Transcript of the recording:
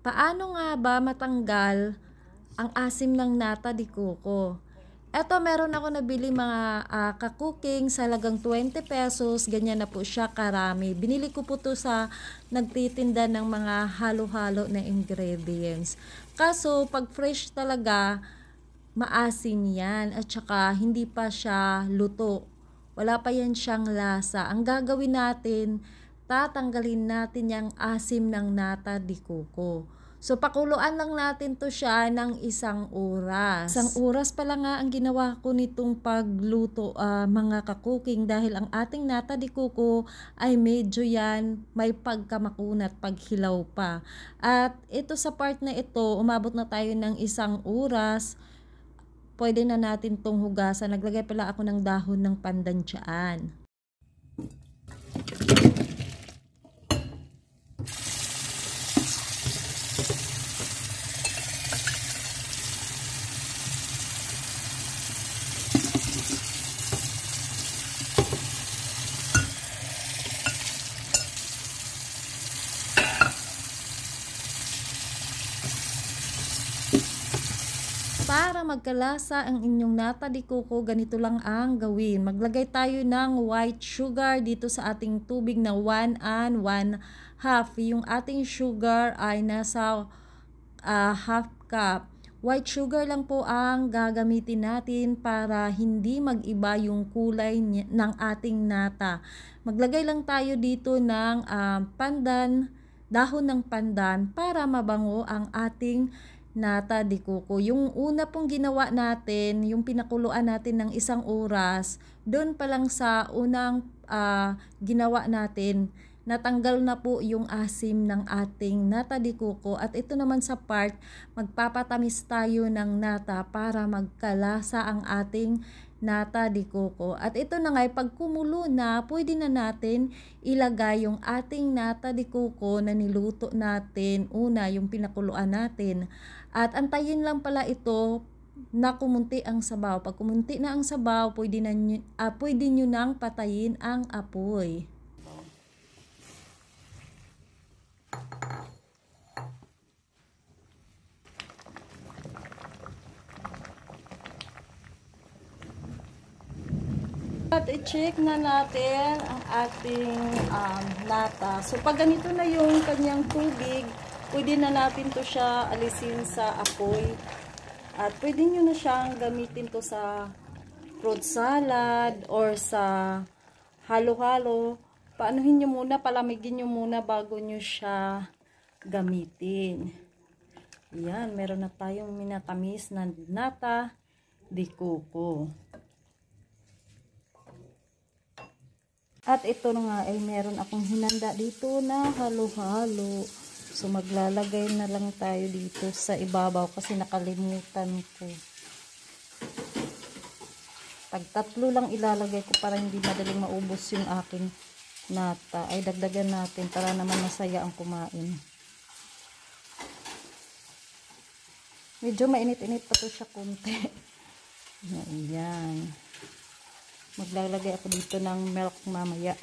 Paano nga ba matanggal ang asim ng nata di Coco? Eto, meron ako nabili mga uh, ah, kakuking, lagang 20 pesos, ganyan na po siya karami. Binili ko po to sa nagtitinda ng mga halo-halo na ingredients. Kaso, pag fresh talaga, maasin yan at saka hindi pa siya luto. Wala pa yan siyang lasa. Ang gagawin natin, tatanggalin natin yung asim ng nata di coco. So, pakuluan lang natin to siya ng isang oras. Isang oras pala nga ang ginawa ko nitong pagluto uh, mga kakuking dahil ang ating nata di coco ay medyo yan may pagkamakunat, paghilaw pa. At ito sa part na ito, umabot na tayo ng isang oras pwede na natin tong hugasan. Naglagay pala ako ng dahon ng pandansyaan. Para magkalasa ang inyong nata di coco, ganito lang ang gawin. Maglagay tayo ng white sugar dito sa ating tubig na 1 and 1 half. Yung ating sugar ay nasa uh, half cup. White sugar lang po ang gagamitin natin para hindi mag-iba yung kulay ng ating nata. Maglagay lang tayo dito ng uh, pandan, dahon ng pandan para mabango ang ating nata di kuko. Yung una pong ginawa natin, yung pinakuluan natin ng isang oras, doon pa lang sa unang uh, ginawa natin, natanggal na po yung asim ng ating nata di kuko. At ito naman sa part, magpapatamis tayo ng nata para magkalasa ang ating nata di coco. At ito na nga, eh, pag kumulo na, pwede na natin ilagay yung ating nata di coco na niluto natin. Una, yung pinakuluan natin. At antayin lang pala ito na kumunti ang sabaw. Pag kumunti na ang sabaw, pwede, na nyo, ah, pwede nyo nang patayin ang apoy. At i-check na natin ang ating um, nata. So, pag ganito na yung kanyang tubig, pwede na natin to siya alisin sa apoy. At pwede nyo na siyang gamitin to sa fruit salad or sa halo-halo. Paanuhin nyo muna, palamigin nyo muna bago nyo siya gamitin. Yan, meron na tayong minatamis na nata di coco. At ito na nga ay meron akong hinanda dito na halo-halo. So maglalagay na lang tayo dito sa ibabaw kasi nakalimutan ko. Tag tatlo lang ilalagay ko para hindi madaling maubos yung aking nata. Ay dagdagan natin para naman masaya ang kumain. Medyo mainit-init pa to siya kunti. Ayan maglalagay ako dito ng milk mamaya